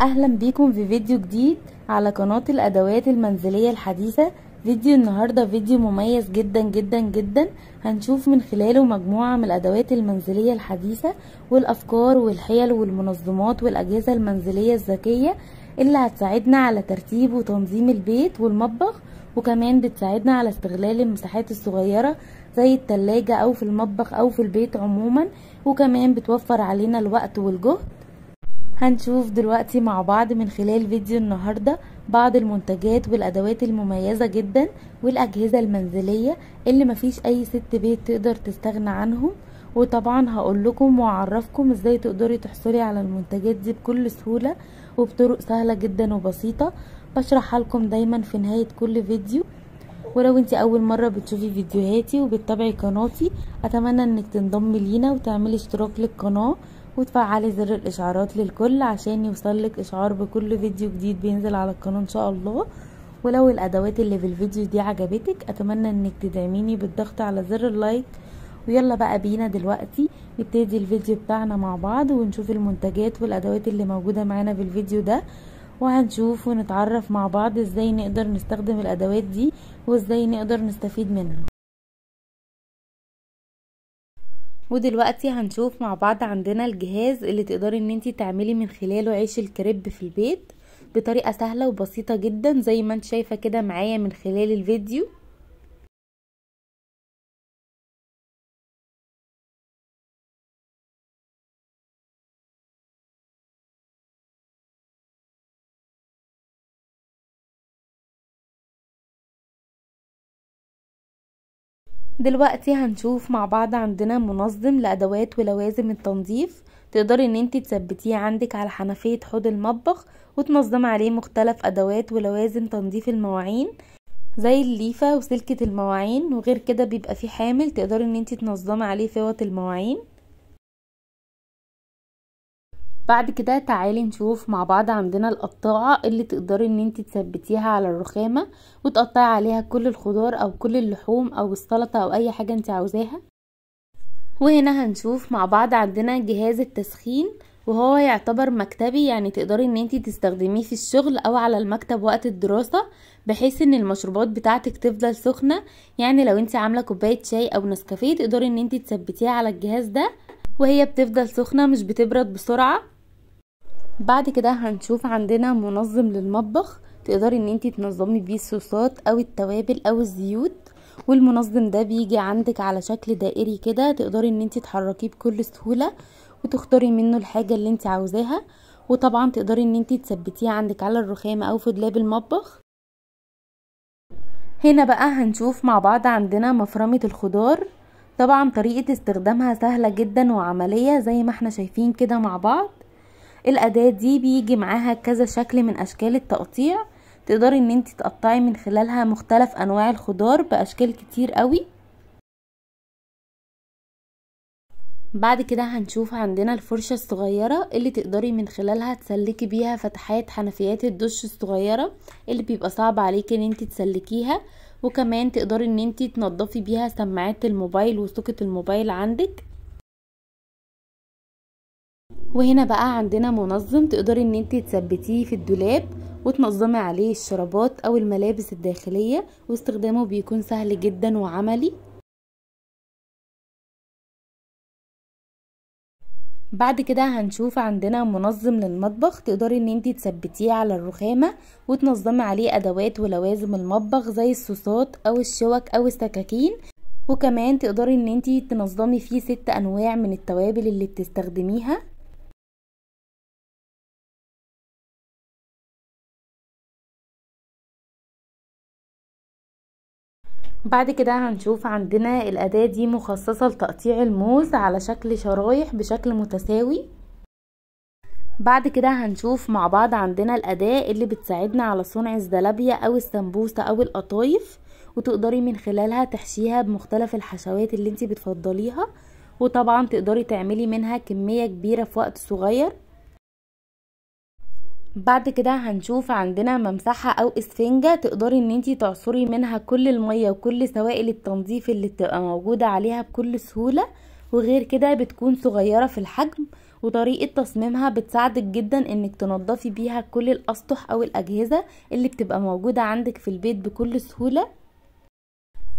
اهلا بيكم في فيديو جديد على قناة الادوات المنزلية الحديثة فيديو النهاردة فيديو مميز جدا جدا جدا هنشوف من خلاله مجموعة من الادوات المنزلية الحديثة والافكار والحيل والمنظمات والاجهزة المنزلية الذكية اللي هتساعدنا على ترتيب وتنظيم البيت والمطبخ وكمان بتساعدنا على استغلال المساحات الصغيرة زي التلاجة او في المطبخ او في البيت عموما وكمان بتوفر علينا الوقت والجهد هنشوف دلوقتي مع بعض من خلال فيديو النهاردة بعض المنتجات والأدوات المميزة جدا والأجهزة المنزلية اللي مفيش أي ست بيت تقدر تستغنى عنهم وطبعا هقول لكم واعرفكم ازاي تقدري تحصلي على المنتجات دي بكل سهولة وبطرق سهلة جدا وبسيطة بشرحها لكم دايما في نهاية كل فيديو ولو انت اول مرة بتشوفي فيديوهاتي وبتتابعي قناتي اتمنى انك تنضمي لينا وتعملي اشتراك للقناة وتفعلي زر الاشعارات للكل عشان يوصلك اشعار بكل فيديو جديد بينزل على القناة ان شاء الله ولو الادوات اللي في الفيديو دي عجبتك اتمنى انك تدعميني بالضغط على زر اللايك ويلا بقى بينا دلوقتي نبتدي الفيديو بتاعنا مع بعض ونشوف المنتجات والادوات اللي موجودة معانا في الفيديو ده وهنشوف ونتعرف مع بعض ازاي نقدر نستخدم الادوات دي وازاي نقدر نستفيد منها ودلوقتي هنشوف مع بعض عندنا الجهاز اللي تقدري ان انتي تعملي من خلاله عيش الكريب في البيت بطريقة سهلة وبسيطة جدا زي ما انت شايفة كده معايا من خلال الفيديو دلوقتي هنشوف مع بعض عندنا منظم لادوات ولوازم التنظيف تقدري ان انت تثبتيه عندك على حنفيه حوض المطبخ وتنظمي عليه مختلف ادوات ولوازم تنظيف المواعين زي الليفه وسلكه المواعين وغير كده بيبقى فيه حامل تقدري ان انت تنظمي عليه فوط المواعين بعد كده تعالي نشوف مع بعض عندنا القطاعة اللي تقدري ان انت تثبتيها على الرخامة وتقطعي عليها كل الخضار او كل اللحوم او السلطة او اي حاجة انت عاوزاها وهنا هنشوف مع بعض عندنا جهاز التسخين وهو يعتبر مكتبي يعني تقدري ان انتي تستخدميه في الشغل او على المكتب وقت الدراسة بحيث ان المشروبات بتاعتك تفضل سخنة يعني لو انتي عاملة كوباية شاي او نسكافيه تقدري ان انتي تثبتيها على الجهاز ده وهي بتفضل سخنة مش بتبرد بسرعة بعد كده هنشوف عندنا منظم للمطبخ تقدري ان انتي تنظمي بيه الصوصات او التوابل او الزيوت والمنظم ده بيجي عندك على شكل دائري كده تقدري ان انتي تحركيه بكل سهولة وتختاري منه الحاجة اللي انتي عاوزاها وطبعا تقدري ان انتي تثبتيه عندك على الرخامة او في دولاب المطبخ هنا بقى هنشوف مع بعض عندنا مفرمة الخضار طبعا طريقة استخدامها سهلة جدا وعملية زي ما احنا شايفين كده مع بعض الأداة دي بيجي معاها كذا شكل من أشكال التقطيع تقدري ان انت تقطعي من خلالها مختلف انواع الخضار باشكال كتير قوي بعد كده هنشوف عندنا الفرشة الصغيرة اللي تقدري من خلالها تسلكي بيها فتحات حنفيات الدش الصغيرة اللي بيبقى صعب عليكي ان انت تسلكيها وكمان تقدري ان انت تنضفي بيها سماعات الموبايل وسوكة الموبايل عندك وهنا بقى عندنا منظم تقدري ان انت تثبتيه في الدولاب وتنظمي عليه الشرابات او الملابس الداخلية واستخدامه بيكون سهل جدا وعملي بعد كده هنشوف عندنا منظم للمطبخ تقدري ان انتي تثبتيه على الرخامة وتنظمي عليه ادوات ولوازم المطبخ زي الصوصات او الشوك او السكاكين وكمان تقدري ان انتي تنظمي فيه ست انواع من التوابل اللي بتستخدميها بعد كده هنشوف عندنا الأداة دي مخصصة لتقطيع الموز على شكل شرايح بشكل متساوي بعد كده هنشوف مع بعض عندنا الأداة اللي بتساعدنا على صنع الزلابية أو السمبوسة أو القطايف وتقدري من خلالها تحشيها بمختلف الحشوات اللي انتي بتفضليها وطبعا تقدري تعملي منها كمية كبيرة في وقت صغير بعد كده هنشوف عندنا ممسحة او اسفنجة تقدري ان انتي تعصري منها كل المية وكل سوائل التنظيف اللي بتبقى موجودة عليها بكل سهولة وغير كده بتكون صغيرة في الحجم وطريقة تصميمها بتساعدك جدا انك تنضفي بيها كل الاسطح او الاجهزة اللي بتبقى موجودة عندك في البيت بكل سهولة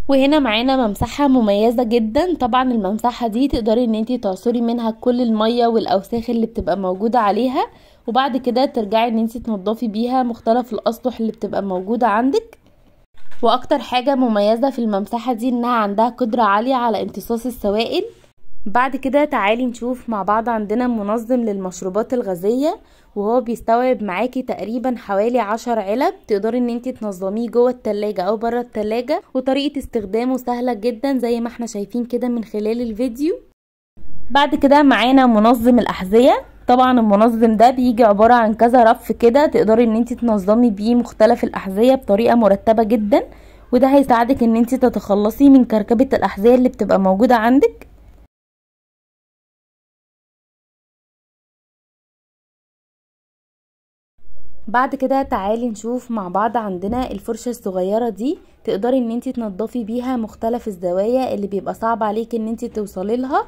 وهنا معانا ممسحة مميزة جدا طبعا الممسحة دي تقدري ان انتي تعصري منها كل المية والاوساخ اللي بتبقى موجودة عليها وبعد كده ترجعي ان انت تنضفي بيها مختلف الاسطح اللي بتبقى موجوده عندك واكتر حاجه مميزه في الممسحه دي انها عندها قدره عاليه على امتصاص السوائل بعد كده تعالي نشوف مع بعض عندنا منظم للمشروبات الغازية وهو بيستوعب معاكي تقريبا حوالي عشر علب تقدري ان انت تنظميه جوه التلاجة او بره التلاجة وطريقة استخدامه سهلة جدا زي ما احنا شايفين كده من خلال الفيديو بعد كده معانا منظم الأحذية طبعا المنظم ده بيجي عبارة عن كذا رف كده تقدري ان انت تنظمي بيه مختلف الاحذية بطريقة مرتبة جدا وده هيساعدك ان انت تتخلصي من كركبة الاحذية اللي بتبقى موجودة عندك بعد كده تعالي نشوف مع بعض عندنا الفرشة الصغيرة دي تقدري ان انت تنضفي بيها مختلف الزوايا اللي بيبقى صعب عليك ان انت توصلي لها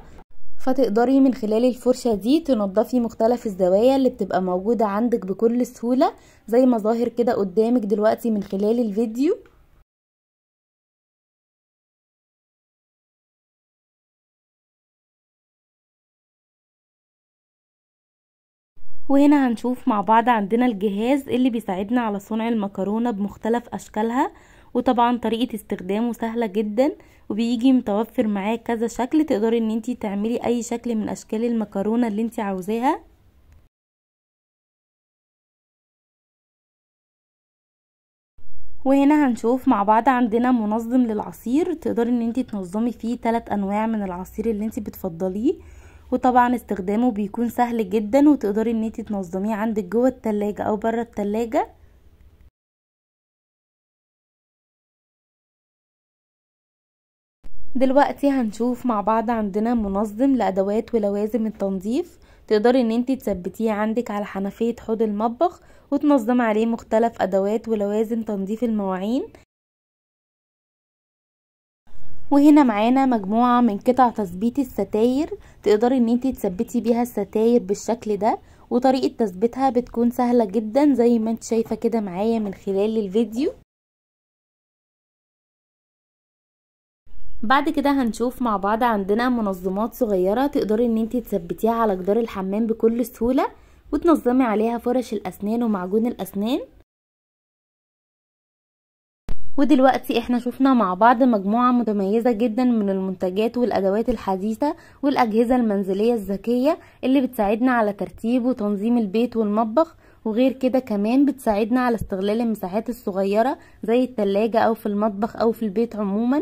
فتقدري من خلال الفرشة دي تنضفي مختلف الزوايا اللي بتبقى موجودة عندك بكل سهولة زي ما ظاهر كده قدامك دلوقتي من خلال الفيديو وهنا هنشوف مع بعض عندنا الجهاز اللي بيساعدنا على صنع المكرونة بمختلف أشكالها وطبعا طريقة استخدامه سهلة جدا وبيجي متوفر معاه كذا شكل تقدري ان انتي تعملي اي شكل من اشكال المكرونة اللي انتي عاوزاها وهنا هنشوف مع بعض عندنا منظم للعصير تقدري ان انتي تنظمي فيه ثلاث انواع من العصير اللي انتي بتفضليه وطبعا استخدامه بيكون سهل جدا وتقدري ان انتي تنظميه عندك جوه التلاجة او بره التلاجة دلوقتي هنشوف مع بعض عندنا منظم لادوات ولوازم التنظيف تقدري ان انت تثبتيه عندك على حنفيه حوض المطبخ وتنظم عليه مختلف ادوات ولوازم تنظيف المواعين وهنا معانا مجموعه من قطع تثبيت الستاير تقدري ان انت تثبتي بيها الستاير بالشكل ده وطريقه تثبيتها بتكون سهله جدا زي ما انت شايفه كده معايا من خلال الفيديو بعد كده هنشوف مع بعض عندنا منظمات صغيرة تقدري ان انتي تثبتيها على جدار الحمام بكل سهولة وتنظمي عليها فرش الاسنان ومعجون الاسنان ودلوقتي احنا شفنا مع بعض مجموعة متميزة جدا من المنتجات والادوات الحديثة والاجهزة المنزلية الذكية اللي بتساعدنا على ترتيب وتنظيم البيت والمطبخ وغير كده كمان بتساعدنا على استغلال المساحات الصغيرة زي التلاجة او في المطبخ او في البيت عموما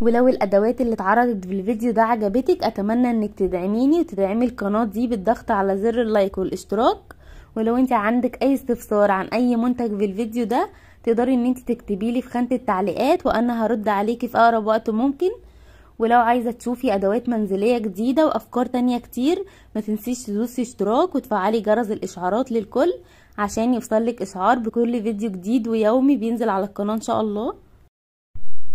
ولو الادوات اللي اتعرضت في الفيديو ده عجبتك اتمنى انك تدعميني وتدعمي القناه دي بالضغط على زر اللايك والاشتراك ولو انت عندك اي استفسار عن اي منتج في الفيديو ده تقدري ان انت تكتبيلي في خانه التعليقات وانا هرد عليكي في اقرب وقت ممكن ولو عايزة تشوفي أدوات منزلية جديدة وأفكار تانية كتير ما تنسيش تدوسي اشتراك وتفعلي جرس الإشعارات للكل عشان يوصلك إشعار بكل فيديو جديد ويومي بينزل على القناة إن شاء الله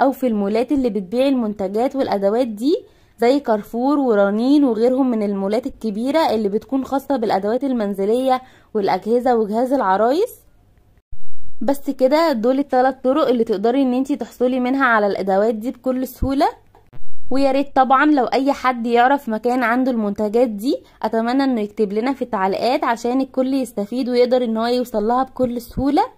او في المولات اللي بتبيع المنتجات والادوات دي زي كارفور ورنين وغيرهم من المولات الكبيرة اللي بتكون خاصة بالأدوات المنزلية والأجهزة وجهاز العرايس بس كده دول الثلاث طرق اللي تقدري ان انتي تحصلي منها على الادوات دي بكل سهولة وياريت طبعا لو اي حد يعرف مكان عنده المنتجات دي اتمنى انه يكتب لنا في التعليقات عشان الكل يستفيد ويقدر ان هو يوصلها بكل سهوله